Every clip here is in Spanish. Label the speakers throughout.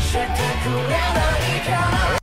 Speaker 1: spectacular.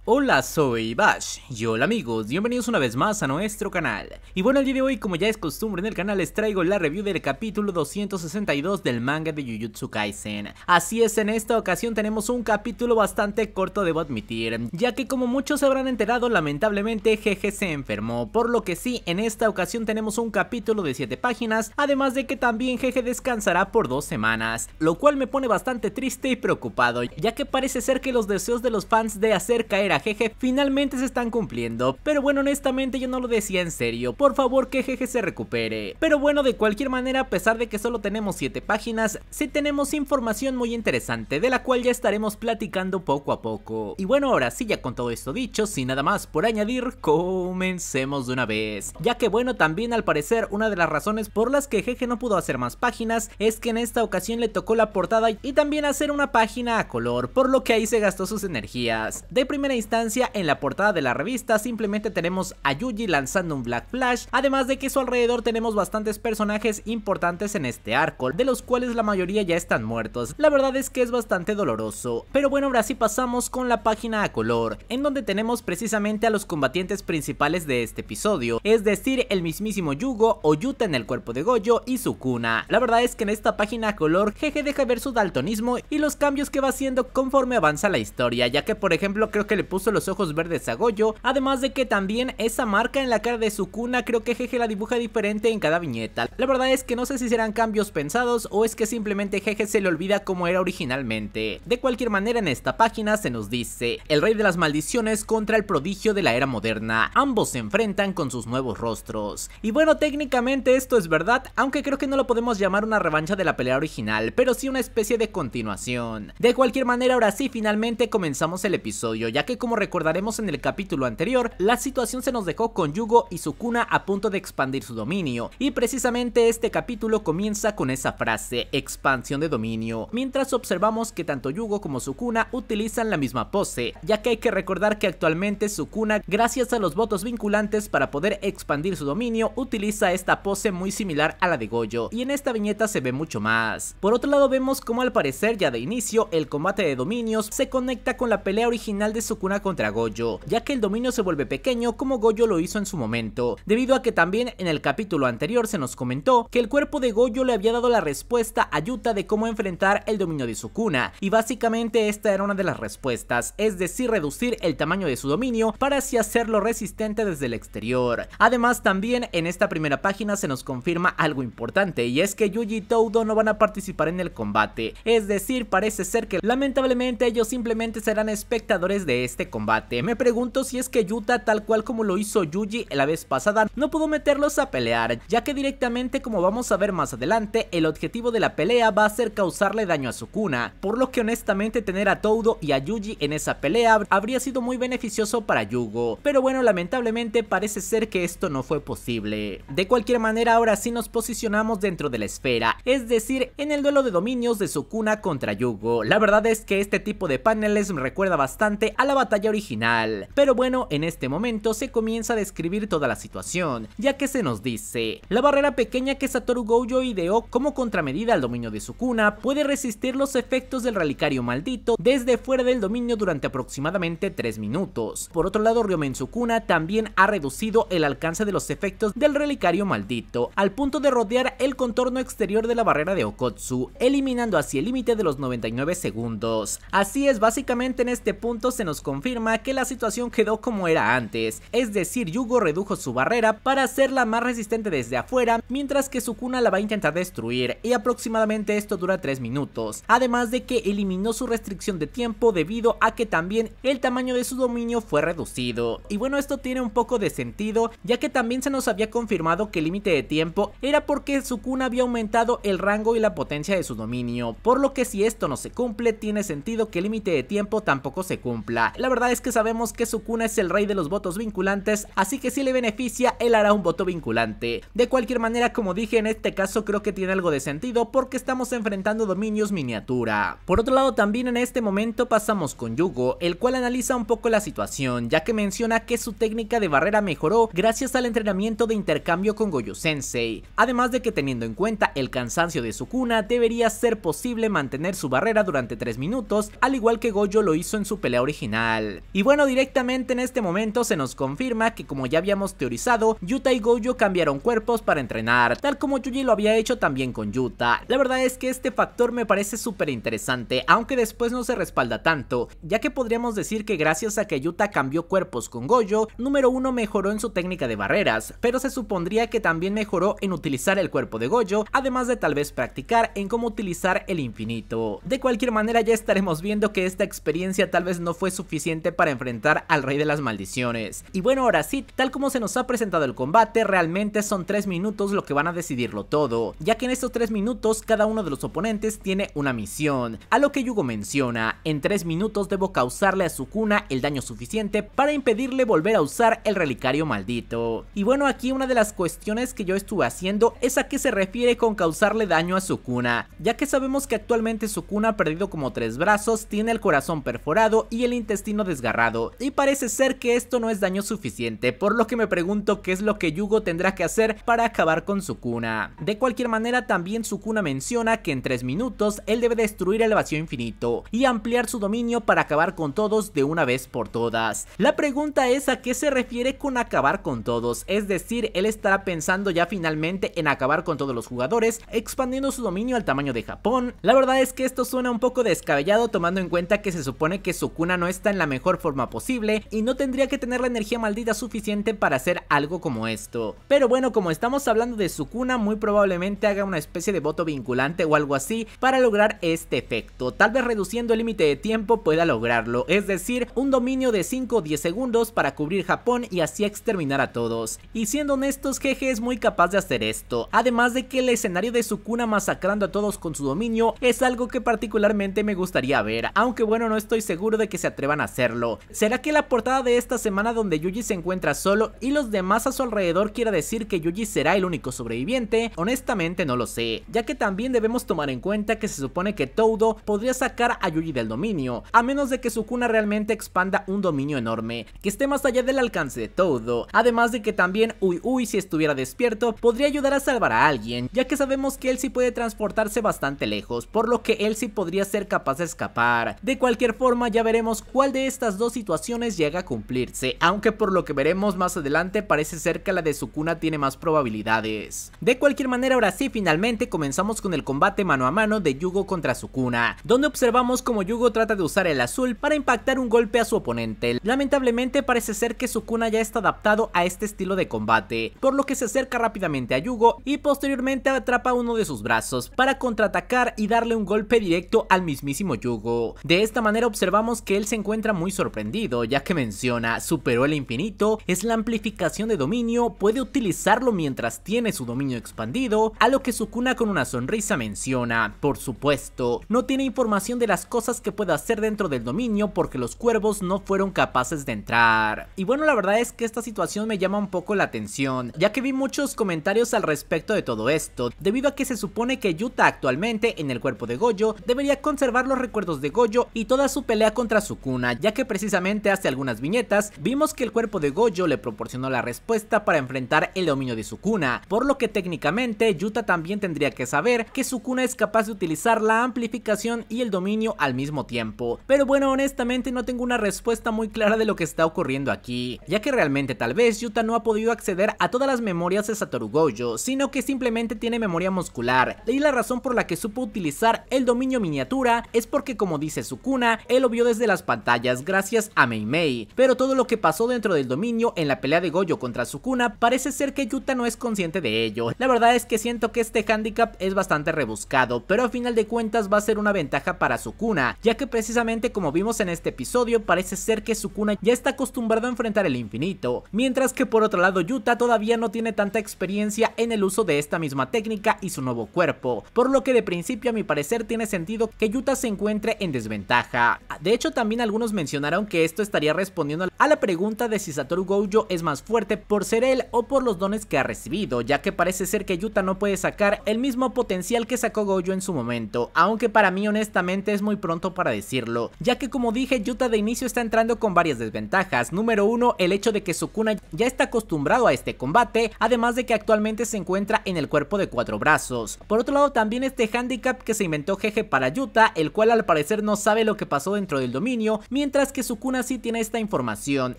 Speaker 1: Hola, soy Bash y hola amigos, bienvenidos una vez más a nuestro canal. Y bueno, el día de hoy, como ya es costumbre en el canal, les traigo la review del capítulo 262 del manga de Jujutsu Kaisen. Así es, en esta ocasión tenemos un capítulo bastante corto, debo admitir, ya que como muchos se habrán enterado, lamentablemente Jeje se enfermó, por lo que sí, en esta ocasión tenemos un capítulo de 7 páginas, además de que también Jeje descansará por dos semanas, lo cual me pone bastante triste y preocupado, ya que parece ser que los deseos de los fans de hacer caer a Jeje finalmente se están cumpliendo. Pero bueno, honestamente yo no lo decía en serio. Por favor que Jeje se recupere. Pero bueno, de cualquier manera, a pesar de que solo tenemos 7 páginas, si tenemos información muy interesante, de la cual ya estaremos platicando poco a poco. Y bueno, ahora sí, ya con todo esto dicho, sin nada más por añadir, comencemos de una vez. Ya que bueno, también al parecer una de las razones por las que Jeje no pudo hacer más páginas es que en esta ocasión le tocó la portada y también hacer una página a color, por lo que ahí se gastó sus energías. De primera instancia en la portada de la revista simplemente tenemos a Yuji lanzando un Black Flash, además de que a su alrededor tenemos bastantes personajes importantes en este arco, de los cuales la mayoría ya están muertos. La verdad es que es bastante doloroso. Pero bueno, ahora sí pasamos con la página a color, en donde tenemos precisamente a los combatientes principales de este episodio, es decir, el mismísimo Yugo o Yuta en el cuerpo de Goyo y su cuna. La verdad es que en esta página a color, Jeje deja ver su daltonismo y los cambios que va haciendo conforme avanza la historia, ya que por ejemplo creo que le puso los ojos verdes a Goyo, además de que también esa marca en la cara de su cuna creo que Jeje la dibuja diferente en cada viñeta. La verdad es que no sé si serán cambios pensados o es que simplemente Jeje se le olvida como era originalmente. De cualquier manera en esta página se nos dice, el rey de las maldiciones contra el prodigio de la era moderna, ambos se enfrentan con sus nuevos rostros. Y bueno, técnicamente esto es verdad, aunque creo que no lo podemos llamar una revancha de la pelea original, pero sí una especie de continuación. De cualquier manera ahora sí finalmente comenzamos el episodio, ya que como recordaremos en el capítulo anterior, la situación se nos dejó con Yugo y Sukuna a punto de expandir su dominio, y precisamente este capítulo comienza con esa frase, expansión de dominio, mientras observamos que tanto Yugo como Sukuna utilizan la misma pose, ya que hay que recordar que actualmente Sukuna, gracias a los votos vinculantes para poder expandir su dominio, utiliza esta pose muy similar a la de Goyo, y en esta viñeta se ve mucho más. Por otro lado vemos como al parecer ya de inicio el combate de dominios se conecta con la pelea original de Sukuna contra Goyo, ya que el dominio se vuelve pequeño como Goyo lo hizo en su momento, debido a que también en el capítulo anterior se nos comentó que el cuerpo de Goyo le había dado la respuesta a Yuta de cómo enfrentar el dominio de Sukuna, y básicamente esta era una de las respuestas, es decir, reducir el tamaño de su dominio para así hacerlo resistente desde el exterior. Además, también en esta primera página se nos confirma algo importante, y es que Yuji y Toudo no van a participar en el combate, es decir, parece ser que lamentablemente ellos simplemente serán espectadores de este este combate. Me pregunto si es que Yuta, tal cual como lo hizo Yuji la vez pasada, no pudo meterlos a pelear, ya que directamente como vamos a ver más adelante, el objetivo de la pelea va a ser causarle daño a Sukuna, por lo que honestamente tener a Todo y a Yuji en esa pelea habría sido muy beneficioso para Yugo, pero bueno lamentablemente parece ser que esto no fue posible. De cualquier manera ahora sí nos posicionamos dentro de la esfera, es decir en el duelo de dominios de Sukuna contra Yugo, la verdad es que este tipo de paneles me recuerda bastante a la batalla original. Pero bueno, en este momento se comienza a describir toda la situación, ya que se nos dice, la barrera pequeña que Satoru Gojo ideó como contramedida al dominio de Sukuna puede resistir los efectos del relicario maldito desde fuera del dominio durante aproximadamente 3 minutos. Por otro lado, Ryomen Sukuna también ha reducido el alcance de los efectos del relicario maldito, al punto de rodear el contorno exterior de la barrera de Okotsu, eliminando así el límite de los 99 segundos. Así es, básicamente en este punto se nos confirma confirma que la situación quedó como era antes, es decir Yugo redujo su barrera para hacerla más resistente desde afuera mientras que Sukuna la va a intentar destruir y aproximadamente esto dura 3 minutos, además de que eliminó su restricción de tiempo debido a que también el tamaño de su dominio fue reducido. Y bueno esto tiene un poco de sentido ya que también se nos había confirmado que el límite de tiempo era porque Sukuna había aumentado el rango y la potencia de su dominio, por lo que si esto no se cumple tiene sentido que el límite de tiempo tampoco se cumpla. La verdad es que sabemos que Sukuna es el rey de los votos vinculantes, así que si le beneficia, él hará un voto vinculante. De cualquier manera, como dije, en este caso creo que tiene algo de sentido porque estamos enfrentando dominios miniatura. Por otro lado, también en este momento pasamos con Yugo, el cual analiza un poco la situación, ya que menciona que su técnica de barrera mejoró gracias al entrenamiento de intercambio con Goyo Sensei. Además de que teniendo en cuenta el cansancio de Sukuna, debería ser posible mantener su barrera durante 3 minutos, al igual que Goyo lo hizo en su pelea original. Y bueno, directamente en este momento se nos confirma que como ya habíamos teorizado, Yuta y Gojo cambiaron cuerpos para entrenar, tal como Yuji lo había hecho también con Yuta. La verdad es que este factor me parece súper interesante, aunque después no se respalda tanto, ya que podríamos decir que gracias a que Yuta cambió cuerpos con Gojo, número uno mejoró en su técnica de barreras, pero se supondría que también mejoró en utilizar el cuerpo de Gojo, además de tal vez practicar en cómo utilizar el infinito. De cualquier manera ya estaremos viendo que esta experiencia tal vez no fue suficiente para enfrentar al rey de las maldiciones. Y bueno, ahora sí, tal como se nos ha presentado el combate, realmente son 3 minutos lo que van a decidirlo todo, ya que en estos 3 minutos cada uno de los oponentes tiene una misión. A lo que Yugo menciona, en 3 minutos debo causarle a su cuna el daño suficiente para impedirle volver a usar el relicario maldito. Y bueno, aquí una de las cuestiones que yo estuve haciendo es a qué se refiere con causarle daño a su cuna, ya que sabemos que actualmente su cuna ha perdido como 3 brazos, tiene el corazón perforado y el intestino desgarrado y parece ser que esto no es daño suficiente, por lo que me pregunto qué es lo que Yugo tendrá que hacer para acabar con su cuna De cualquier manera también su cuna menciona que en tres minutos él debe destruir el vacío infinito y ampliar su dominio para acabar con todos de una vez por todas. La pregunta es a qué se refiere con acabar con todos, es decir, él estará pensando ya finalmente en acabar con todos los jugadores, expandiendo su dominio al tamaño de Japón. La verdad es que esto suena un poco descabellado tomando en cuenta que se supone que su cuna no está en la la mejor forma posible y no tendría que tener la energía maldita suficiente para hacer algo como esto. Pero bueno, como estamos hablando de Sukuna, muy probablemente haga una especie de voto vinculante o algo así para lograr este efecto. Tal vez reduciendo el límite de tiempo pueda lograrlo, es decir, un dominio de 5 o 10 segundos para cubrir Japón y así exterminar a todos. Y siendo honestos, Jeje es muy capaz de hacer esto, además de que el escenario de Sukuna masacrando a todos con su dominio es algo que particularmente me gustaría ver, aunque bueno no estoy seguro de que se atrevan a hacerlo. ¿Será que la portada de esta semana donde Yuji se encuentra solo y los demás a su alrededor quiere decir que Yuji será el único sobreviviente? Honestamente no lo sé, ya que también debemos tomar en cuenta que se supone que Todo podría sacar a Yuji del dominio, a menos de que su cuna realmente expanda un dominio enorme, que esté más allá del alcance de Todo. además de que también Uy Uy si estuviera despierto podría ayudar a salvar a alguien, ya que sabemos que él sí puede transportarse bastante lejos, por lo que él sí podría ser capaz de escapar. De cualquier forma ya veremos cuál de estas dos situaciones llega a cumplirse, aunque por lo que veremos más adelante parece ser que la de Sukuna tiene más probabilidades. De cualquier manera, ahora sí, finalmente comenzamos con el combate mano a mano de Yugo contra Sukuna, donde observamos como Yugo trata de usar el azul para impactar un golpe a su oponente. Lamentablemente parece ser que Sukuna ya está adaptado a este estilo de combate, por lo que se acerca rápidamente a Yugo y posteriormente atrapa uno de sus brazos para contraatacar y darle un golpe directo al mismísimo Yugo. De esta manera observamos que él se encuentra muy sorprendido ya que menciona superó el infinito, es la amplificación de dominio, puede utilizarlo mientras tiene su dominio expandido, a lo que Sukuna con una sonrisa menciona, por supuesto, no tiene información de las cosas que puede hacer dentro del dominio porque los cuervos no fueron capaces de entrar. Y bueno la verdad es que esta situación me llama un poco la atención, ya que vi muchos comentarios al respecto de todo esto, debido a que se supone que Yuta actualmente en el cuerpo de Goyo debería conservar los recuerdos de Goyo y toda su pelea contra Sukuna ya que precisamente hace algunas viñetas vimos que el cuerpo de Gojo le proporcionó la respuesta para enfrentar el dominio de Sukuna, por lo que técnicamente Yuta también tendría que saber que Sukuna es capaz de utilizar la amplificación y el dominio al mismo tiempo. Pero bueno, honestamente no tengo una respuesta muy clara de lo que está ocurriendo aquí, ya que realmente tal vez Yuta no ha podido acceder a todas las memorias de Satoru Gojo, sino que simplemente tiene memoria muscular, y la razón por la que supo utilizar el dominio miniatura es porque como dice Sukuna, él lo vio desde las pantallas gracias a Mei Mei, pero todo lo que pasó dentro del dominio en la pelea de Goyo contra Sukuna parece ser que Yuta no es consciente de ello. La verdad es que siento que este handicap es bastante rebuscado, pero a final de cuentas va a ser una ventaja para Sukuna, ya que precisamente como vimos en este episodio parece ser que Sukuna ya está acostumbrado a enfrentar el infinito, mientras que por otro lado Yuta todavía no tiene tanta experiencia en el uso de esta misma técnica y su nuevo cuerpo, por lo que de principio a mi parecer tiene sentido que Yuta se encuentre en desventaja. De hecho también algunos mencionaron que esto estaría respondiendo a la pregunta de si Satoru Gojo es más fuerte por ser él o por los dones que ha recibido, ya que parece ser que Yuta no puede sacar el mismo potencial que sacó Gojo en su momento, aunque para mí honestamente es muy pronto para decirlo, ya que como dije Yuta de inicio está entrando con varias desventajas, número uno el hecho de que Sukuna ya está acostumbrado a este combate, además de que actualmente se encuentra en el cuerpo de cuatro brazos, por otro lado también este handicap que se inventó Jeje para Yuta, el cual al parecer no sabe lo que pasó dentro del dominio, mientras que Sukuna sí tiene esta información.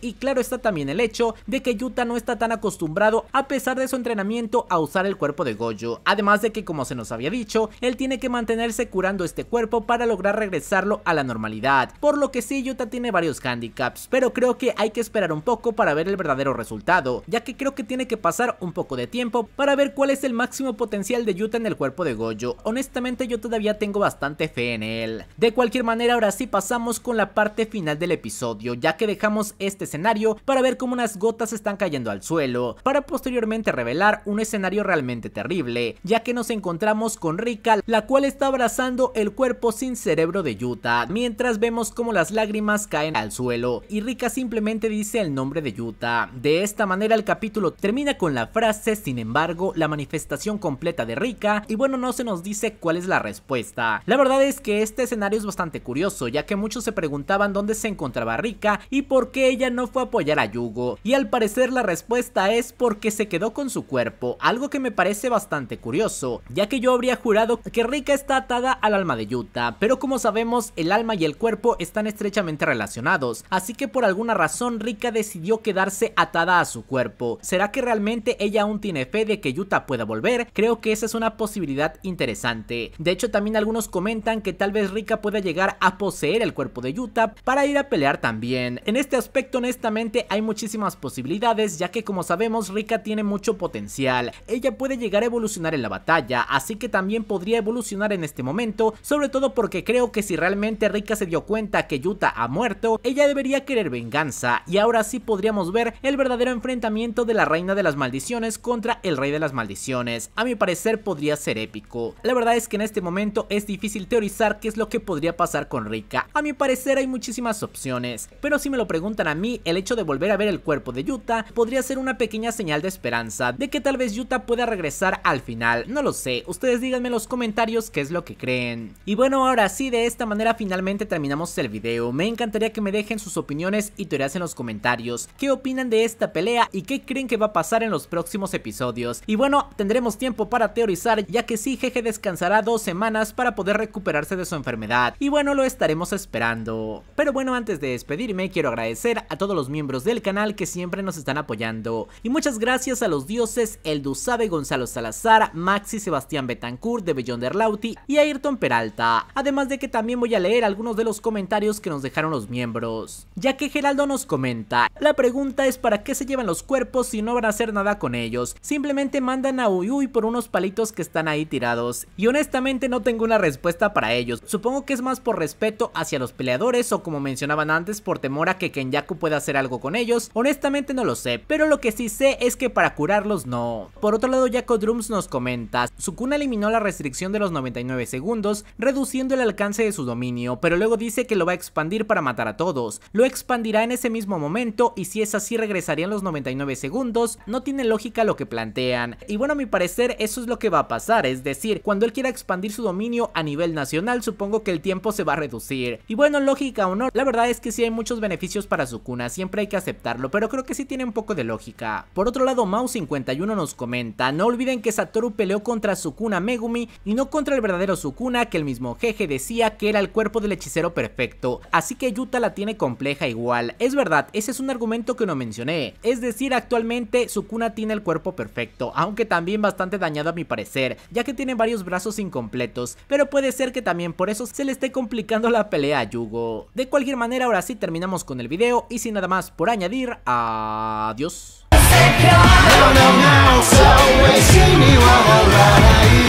Speaker 1: Y claro está también el hecho de que Yuta no está tan acostumbrado a pesar de su entrenamiento a usar el cuerpo de Gojo. Además de que como se nos había dicho, él tiene que mantenerse curando este cuerpo para lograr regresarlo a la normalidad. Por lo que sí, Yuta tiene varios handicaps, pero creo que hay que esperar un poco para ver el verdadero resultado, ya que creo que tiene que pasar un poco de tiempo para ver cuál es el máximo potencial de Yuta en el cuerpo de Gojo. Honestamente yo todavía tengo bastante fe en él. De cualquier manera ahora sí pasamos con la parte final del episodio, ya que dejamos este escenario para ver cómo unas gotas están cayendo al suelo, para posteriormente revelar un escenario realmente terrible, ya que nos encontramos con Rika, la cual está abrazando el cuerpo sin cerebro de Yuta, mientras vemos cómo las lágrimas caen al suelo, y Rika simplemente dice el nombre de Yuta. De esta manera el capítulo termina con la frase, sin embargo, la manifestación completa de Rika, y bueno, no se nos dice cuál es la respuesta. La verdad es que este escenario es bastante curioso, ya que muchos se preguntaban dónde dónde se encontraba Rika y por qué ella no fue a apoyar a Yugo. Y al parecer la respuesta es porque se quedó con su cuerpo, algo que me parece bastante curioso, ya que yo habría jurado que Rika está atada al alma de Yuta, pero como sabemos el alma y el cuerpo están estrechamente relacionados, así que por alguna razón Rika decidió quedarse atada a su cuerpo. ¿Será que realmente ella aún tiene fe de que Yuta pueda volver? Creo que esa es una posibilidad interesante. De hecho también algunos comentan que tal vez Rika pueda llegar a poseer el cuerpo de Yuta para ir a pelear también. En este aspecto honestamente hay muchísimas posibilidades ya que como sabemos Rika tiene mucho potencial. Ella puede llegar a evolucionar en la batalla, así que también podría evolucionar en este momento, sobre todo porque creo que si realmente Rika se dio cuenta que Yuta ha muerto, ella debería querer venganza y ahora sí podríamos ver el verdadero enfrentamiento de la reina de las maldiciones contra el rey de las maldiciones. A mi parecer podría ser épico. La verdad es que en este momento es difícil teorizar qué es lo que podría pasar con Rika. A mi parecer hay muchísimas opciones, pero si me lo preguntan a mí, el hecho de volver a ver el cuerpo de Yuta podría ser una pequeña señal de esperanza, de que tal vez Yuta pueda regresar al final, no lo sé, ustedes díganme en los comentarios qué es lo que creen. Y bueno, ahora sí, de esta manera finalmente terminamos el video, me encantaría que me dejen sus opiniones y teorías en los comentarios, qué opinan de esta pelea y qué creen que va a pasar en los próximos episodios. Y bueno, tendremos tiempo para teorizar ya que sí, Jeje descansará dos semanas para poder recuperarse de su enfermedad, y bueno, lo estaremos esperando. Pero bueno, antes de despedirme, quiero agradecer a todos los miembros del canal que siempre nos están apoyando. Y muchas gracias a los dioses El Sabe, Gonzalo Salazar, Maxi Sebastián Betancourt, de Bellón Lauti y Ayrton Peralta. Además de que también voy a leer algunos de los comentarios que nos dejaron los miembros. Ya que Geraldo nos comenta, la pregunta es para qué se llevan los cuerpos si no van a hacer nada con ellos. Simplemente mandan a Uyuy por unos palitos que están ahí tirados. Y honestamente no tengo una respuesta para ellos. Supongo que es más por respeto hacia los peleadores o como mencionaban antes por temor a que Kenyaku pueda hacer algo con ellos, honestamente no lo sé, pero lo que sí sé es que para curarlos no. Por otro lado Jaco Drums nos comenta, Sukuna eliminó la restricción de los 99 segundos, reduciendo el alcance de su dominio, pero luego dice que lo va a expandir para matar a todos, lo expandirá en ese mismo momento y si es así regresarían los 99 segundos, no tiene lógica lo que plantean. Y bueno a mi parecer eso es lo que va a pasar, es decir, cuando él quiera expandir su dominio a nivel nacional supongo que el tiempo se va a reducir. Y bueno lógica o no, la verdad es que sí hay muchos beneficios para Sukuna, siempre hay que aceptarlo, pero creo que sí tiene un poco de lógica. Por otro lado, mao 51 nos comenta, no olviden que Satoru peleó contra Sukuna Megumi y no contra el verdadero Sukuna que el mismo jeje decía que era el cuerpo del hechicero perfecto, así que Yuta la tiene compleja igual. Es verdad, ese es un argumento que no mencioné, es decir, actualmente Sukuna tiene el cuerpo perfecto, aunque también bastante dañado a mi parecer, ya que tiene varios brazos incompletos, pero puede ser que también por eso se le esté complicando la pelea a Yugo. De cualquier manera, ahora sí terminamos con el video y sin nada más por añadir, adiós.